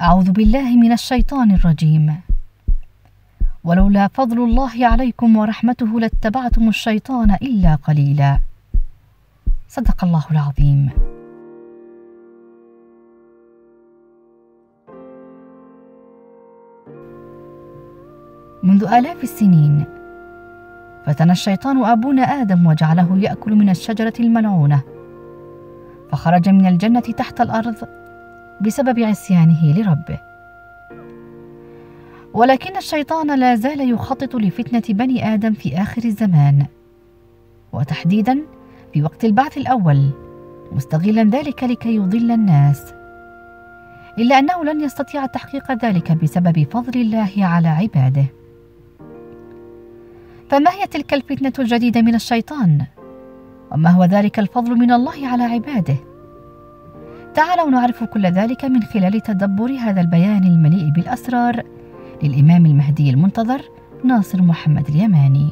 أعوذ بالله من الشيطان الرجيم ولولا فضل الله عليكم ورحمته لاتبعتم الشيطان إلا قليلا صدق الله العظيم منذ آلاف السنين فتن الشيطان أبونا آدم وجعله يأكل من الشجرة الملعونة فخرج من الجنة تحت الأرض بسبب عصيانه لربه ولكن الشيطان لا زال يخطط لفتنه بني ادم في اخر الزمان وتحديدا في وقت البعث الاول مستغلا ذلك لكي يضل الناس الا انه لن يستطيع تحقيق ذلك بسبب فضل الله على عباده فما هي تلك الفتنه الجديده من الشيطان وما هو ذلك الفضل من الله على عباده تعالوا نعرف كل ذلك من خلال تدبر هذا البيان المليء بالأسرار للإمام المهدي المنتظر ناصر محمد اليماني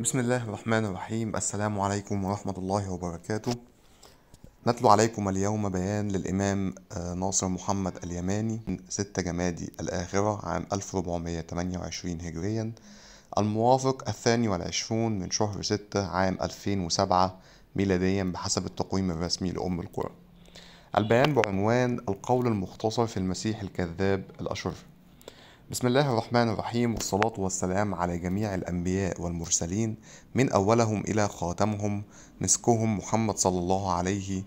بسم الله الرحمن الرحيم السلام عليكم ورحمة الله وبركاته نتلو عليكم اليوم بيان للإمام آه، ناصر محمد اليماني من 6 جمادي الآخرة عام 1428 هجريا الموافق الثاني والعشرون من شهر ستة عام 2007 ميلاديا بحسب التقويم الرسمي لأم القرى البيان بعنوان القول المختصر في المسيح الكذاب الأشر بسم الله الرحمن الرحيم والصلاة والسلام على جميع الأنبياء والمرسلين من أولهم إلى خاتمهم مسكهم محمد صلى الله عليه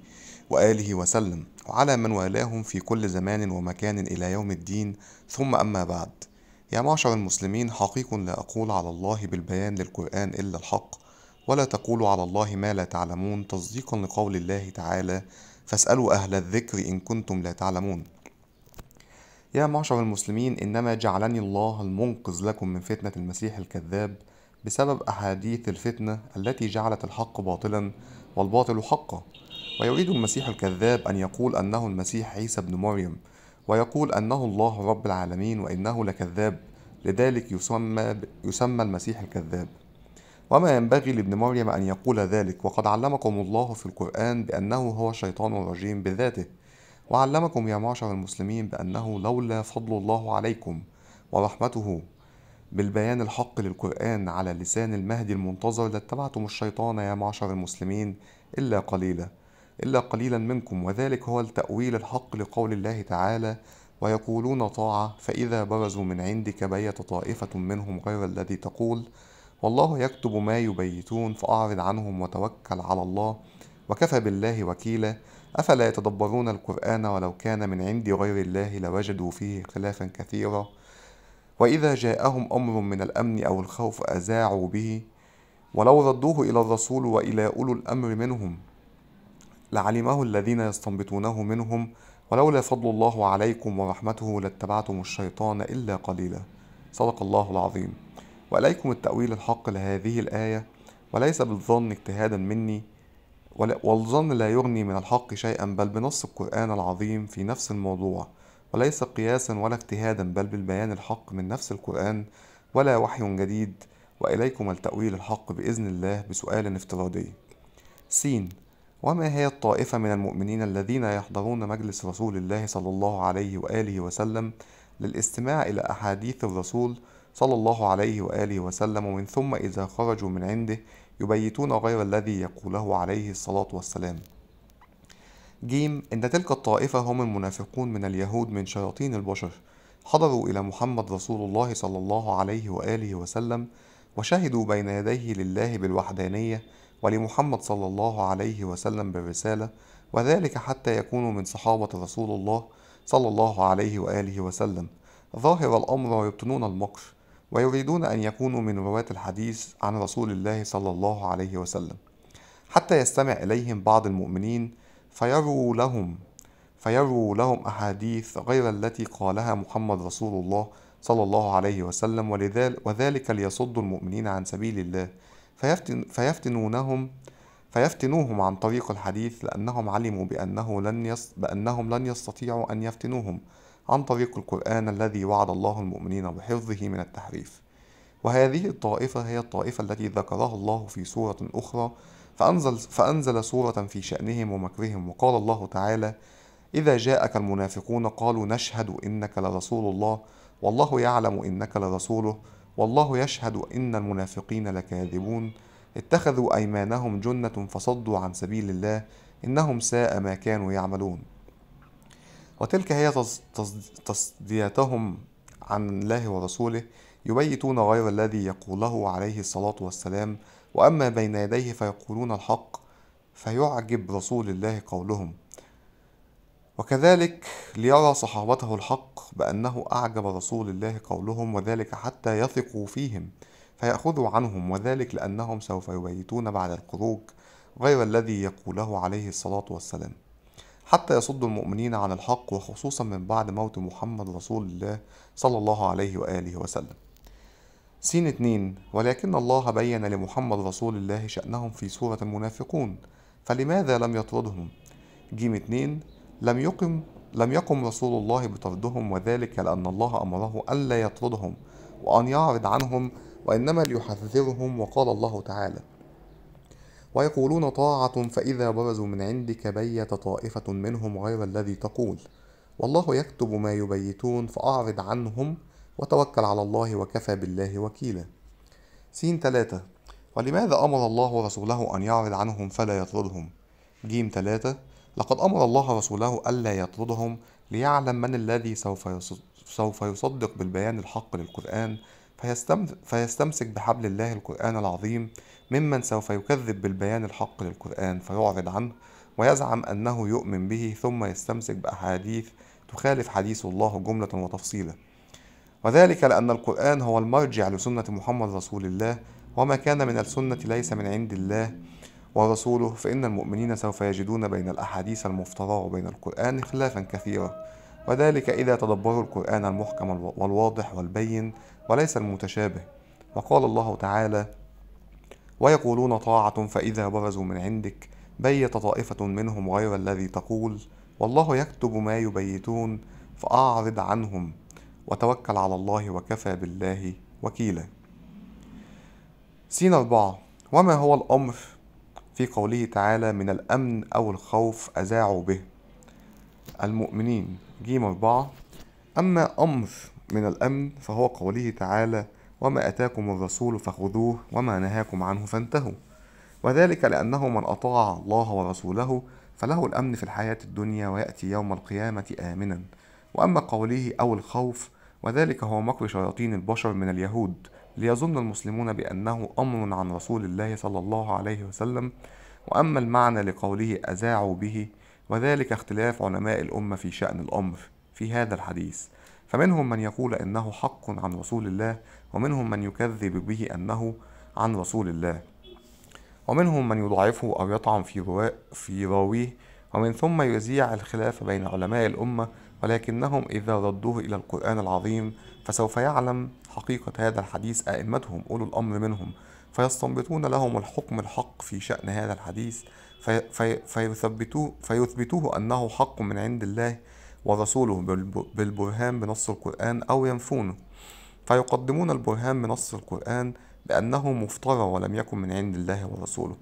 وآله وسلم وعلى من والاهم في كل زمان ومكان إلى يوم الدين ثم أما بعد يا معشر المسلمين حقيق لا أقول على الله بالبيان للقرآن إلا الحق ولا تقولوا على الله ما لا تعلمون تصديقا لقول الله تعالى فاسألوا أهل الذكر إن كنتم لا تعلمون يا معشر المسلمين إنما جعلني الله المنقذ لكم من فتنة المسيح الكذاب بسبب أحاديث الفتنة التي جعلت الحق باطلا والباطل حقا ويريد المسيح الكذاب أن يقول أنه المسيح عيسى بن مريم ويقول أنه الله رب العالمين وإنه لكذاب لذلك يسمى, يسمى المسيح الكذاب وما ينبغي لابن مريم أن يقول ذلك وقد علمكم الله في القرآن بأنه هو الشيطان الرجيم بذاته وعلمكم يا معشر المسلمين بأنه لولا فضل الله عليكم ورحمته بالبيان الحق للقرآن على لسان المهدي المنتظر لاتبعتم الشيطان يا معشر المسلمين إلا قليلاً إلا قليلا منكم وذلك هو التأويل الحق لقول الله تعالى ويقولون طاعة فإذا برزوا من عندك بيت طائفة منهم غير الذي تقول والله يكتب ما يبيتون فأعرض عنهم وتوكل على الله وكفى بالله وكيلا أفلا يتدبرون القرآن ولو كان من عند غير الله لوجدوا فيه خلافا كثيرا وإذا جاءهم أمر من الأمن أو الخوف أذاعوا به ولو ردوه إلى الرسول وإلى أولو الأمر منهم لعلمه الذين يستنبطونه منهم ولولا فضل الله عليكم ورحمته لاتبعتم الشيطان إلا قليلا صدق الله العظيم وإليكم التأويل الحق لهذه الآية وليس بالظن اجتهادا مني والظن لا يغني من الحق شيئا بل بنص القرآن العظيم في نفس الموضوع وليس قياسا ولا اجتهادا بل بالبيان الحق من نفس القرآن ولا وحي جديد وإليكم التأويل الحق بإذن الله بسؤال افتراضي سين وما هي الطائفة من المؤمنين الذين يحضرون مجلس رسول الله صلى الله عليه وآله وسلم للاستماع إلى أحاديث الرسول صلى الله عليه وآله وسلم ومن ثم إذا خرجوا من عنده يبيتون غير الذي يقوله عليه الصلاة والسلام جيم إن تلك الطائفة هم المنافقون من اليهود من شياطين البشر حضروا إلى محمد رسول الله صلى الله عليه وآله وسلم وشهدوا بين يديه لله بالوحدانية ولمحمد صلى الله عليه وسلم بالرسالة وذلك حتى يكونوا من صحابة رسول الله صلى الله عليه وآله وسلم ظاهر الأمر ويبطنون المكر ويريدون أن يكونوا من رواة الحديث عن رسول الله صلى الله عليه وسلم حتى يستمع إليهم بعض المؤمنين فيروا لهم فيروا لهم أحاديث غير التي قالها محمد رسول الله صلى الله عليه وسلم وذلك ليصدوا المؤمنين عن سبيل الله فيفتن فيفتنونهم فيفتنوهم عن طريق الحديث لأنهم علموا بأنه لن يص بأنهم لن يستطيعوا أن يفتنوهم عن طريق القرآن الذي وعد الله المؤمنين بحفظه من التحريف وهذه الطائفة هي الطائفة التي ذكرها الله في سورة أخرى فأنزل, فأنزل سورة في شأنهم ومكرهم وقال الله تعالى إذا جاءك المنافقون قالوا نشهد إنك لرسول الله والله يعلم إنك لرسوله والله يشهد إن المنافقين لكاذبون اتخذوا أيمانهم جنة فصدوا عن سبيل الله إنهم ساء ما كانوا يعملون وتلك هي تصديتهم عن الله ورسوله يبيتون غير الذي يقوله عليه الصلاة والسلام وأما بين يديه فيقولون الحق فيعجب رسول الله قولهم وكذلك ليرى صحابته الحق بأنه أعجب رسول الله قولهم وذلك حتى يثقوا فيهم فيأخذوا عنهم وذلك لأنهم سوف يبيتون بعد الخروج غير الذي يقوله عليه الصلاة والسلام حتى يصد المؤمنين عن الحق وخصوصا من بعد موت محمد رسول الله صلى الله عليه وآله وسلم سين اتنين ولكن الله بين لمحمد رسول الله شأنهم في سورة المنافقون فلماذا لم يطردهم جيم اتنين لم يقم لم يقم رسول الله بطردهم وذلك لأن الله أمره ألا يطردهم وأن يعرض عنهم وإنما ليحذرهم وقال الله تعالى ويقولون طاعة فإذا برزوا من عندك بيت طائفة منهم غير الذي تقول والله يكتب ما يبيتون فأعرض عنهم وتوكل على الله وكفى بالله وكيلا سين ثلاثة ولماذا أمر الله رسوله أن يعرض عنهم فلا يطردهم جيم ثلاثة لقد أمر الله رسوله ألا يطردهم ليعلم من الذي سوف سوف يصدق بالبيان الحق للقرآن فيستمسك بحبل الله القرآن العظيم ممن سوف يكذب بالبيان الحق للقرآن فيعرض عنه ويزعم أنه يؤمن به ثم يستمسك بأحاديث تخالف حديث الله جملة وتفصيلا وذلك لأن القرآن هو المرجع لسنة محمد رسول الله وما كان من السنة ليس من عند الله ورسوله فإن المؤمنين سوف يجدون بين الأحاديث المفترى وبين القرآن خلافا كثيرا وذلك إذا تدبروا القرآن المحكم والواضح والبين وليس المتشابه وقال الله تعالى ويقولون طاعة فإذا برزوا من عندك بيت طائفة منهم غير الذي تقول والله يكتب ما يبيتون فأعرض عنهم وتوكل على الله وكفى بالله وكيلا سين أربعة وما هو الأمر في قوله تعالى من الأمن أو الخوف أذاعوا به المؤمنين جيم أربعة أما أمر من الأمن فهو قوله تعالى وما أتاكم الرسول فخذوه وما نهاكم عنه فانتهوا وذلك لأنه من أطاع الله ورسوله فله الأمن في الحياة الدنيا ويأتي يوم القيامة آمنا وأما قوله أو الخوف وذلك هو مكر شياطين البشر من اليهود ليظن المسلمون بأنه أمر عن رسول الله صلى الله عليه وسلم وأما المعنى لقوله أذاعوا به وذلك اختلاف علماء الأمة في شأن الأمر في هذا الحديث فمنهم من يقول إنه حق عن رسول الله ومنهم من يكذب به أنه عن رسول الله ومنهم من يضعفه أو يطعن في, في راويه ومن ثم يذيع الخلاف بين علماء الأمة ولكنهم إذا ردوه إلى القرآن العظيم فسوف يعلم حقيقة هذا الحديث أئمتهم أولو الأمر منهم فيستنبطون لهم الحكم الحق في شأن هذا الحديث في في فيثبتوه, فيثبتوه أنه حق من عند الله ورسوله بالبرهان بنص القرآن أو ينفونه فيقدمون البرهان بنص القرآن بأنه مفترى ولم يكن من عند الله ورسوله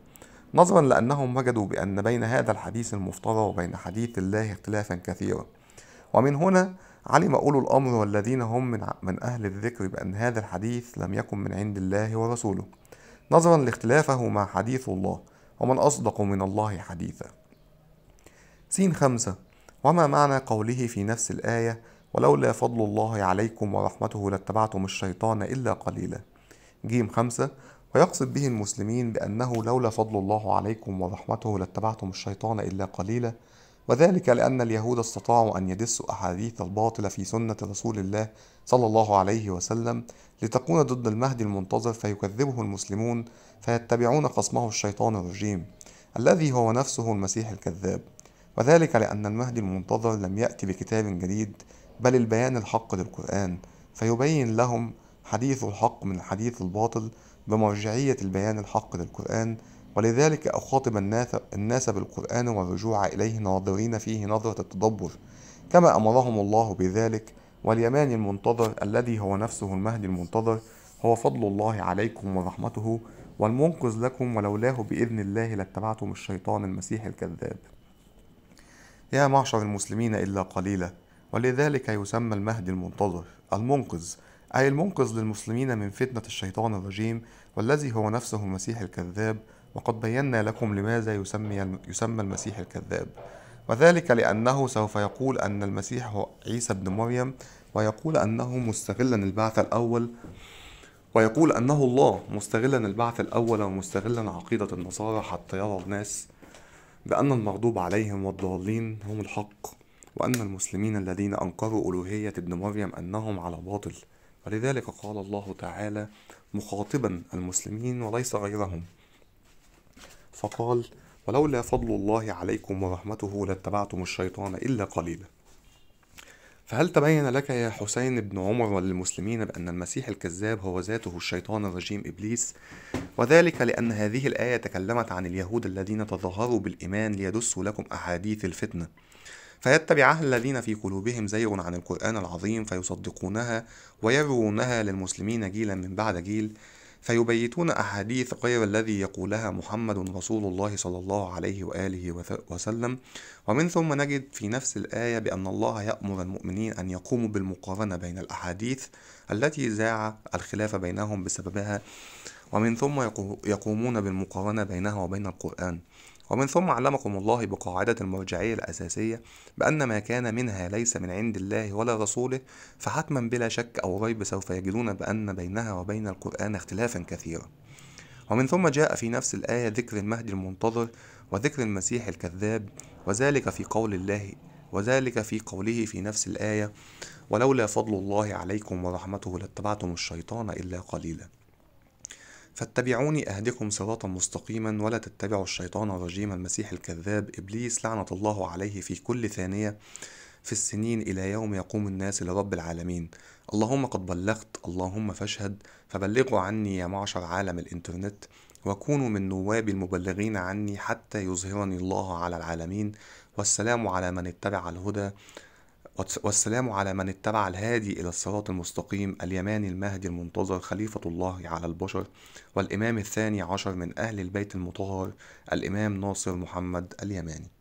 نظرا لأنهم وجدوا بأن بين هذا الحديث المفترى وبين حديث الله اختلافا كثيرا ومن هنا علم أولو الأمر والذين هم من, من أهل الذكر بأن هذا الحديث لم يكن من عند الله ورسوله نظرا لاختلافه مع حديث الله ومن أصدق من الله حديثا سين خمسة وما معنى قوله في نفس الآية ولولا فضل الله عليكم ورحمته لاتبعتم الشيطان إلا قليلا جيم خمسة ويقصد به المسلمين بأنه لولا فضل الله عليكم ورحمته لاتبعتم الشيطان إلا قليلا وذلك لأن اليهود استطاعوا أن يدسوا أحاديث الباطل في سنة رسول الله صلى الله عليه وسلم لتكون ضد المهدي المنتظر فيكذبه المسلمون فيتبعون خصمه الشيطان الرجيم الذي هو نفسه المسيح الكذاب وذلك لأن المهدي المنتظر لم يأتي بكتاب جديد بل البيان الحق للقرآن فيبين لهم حديث الحق من حديث الباطل بمرجعية البيان الحق للقرآن ولذلك أخاطب الناس, بالقرآن والرجوع إليه ناظرين فيه نظرة التدبر كما أمرهم الله بذلك واليمان المنتظر الذي هو نفسه المهدي المنتظر هو فضل الله عليكم ورحمته والمنقذ لكم ولولاه بإذن الله لاتبعتم الشيطان المسيح الكذاب يا معشر المسلمين إلا قليلا ولذلك يسمى المهدي المنتظر المنقذ أي المنقذ للمسلمين من فتنة الشيطان الرجيم والذي هو نفسه المسيح الكذاب وقد بينا لكم لماذا يسمي, يسمى المسيح الكذاب وذلك لأنه سوف يقول أن المسيح هو عيسى بن مريم ويقول أنه مستغلا البعث الأول ويقول أنه الله مستغلا البعث الأول ومستغلا عقيدة النصارى حتى يرى الناس بأن المغضوب عليهم والضالين هم الحق وأن المسلمين الذين أنكروا ألوهية ابن مريم أنهم على باطل ولذلك قال الله تعالى مخاطبا المسلمين وليس غيرهم فقال ولولا فضل الله عليكم ورحمته لاتبعتم الشيطان إلا قليلا فهل تبين لك يا حسين بن عمر وللمسلمين بأن المسيح الكذاب هو ذاته الشيطان الرجيم إبليس؟ وذلك لأن هذه الآية تكلمت عن اليهود الذين تظاهروا بالإيمان ليدسوا لكم أحاديث الفتنة فيتبعها الذين في قلوبهم زيغ عن القرآن العظيم فيصدقونها ويروونها للمسلمين جيلا من بعد جيل فيبيتون أحاديث غير الذي يقولها محمد رسول الله صلى الله عليه وآله وسلم ومن ثم نجد في نفس الآية بأن الله يأمر المؤمنين أن يقوموا بالمقارنة بين الأحاديث التي زاع الخلاف بينهم بسببها ومن ثم يقومون بالمقارنة بينها وبين القرآن ومن ثم علمكم الله بقاعدة المرجعية الأساسية بأن ما كان منها ليس من عند الله ولا رسوله فحتما بلا شك أو ريب سوف يجدون بأن بينها وبين القرآن اختلافا كثيرا ومن ثم جاء في نفس الآية ذكر المهدي المنتظر وذكر المسيح الكذاب وذلك في قول الله وذلك في قوله في نفس الآية ولولا فضل الله عليكم ورحمته لاتبعتم الشيطان إلا قليلاً فاتبعوني أهدكم صراطا مستقيما ولا تتبعوا الشيطان الرجيم المسيح الكذاب إبليس لعنة الله عليه في كل ثانية في السنين إلى يوم يقوم الناس لرب العالمين اللهم قد بلغت اللهم فاشهد فبلغوا عني يا معشر عالم الإنترنت وكونوا من نواب المبلغين عني حتى يظهرني الله على العالمين والسلام على من اتبع الهدى والسلام على من اتبع الهادي إلى الصراط المستقيم اليماني المهدي المنتظر خليفة الله على البشر والإمام الثاني عشر من أهل البيت المطهر الإمام ناصر محمد اليماني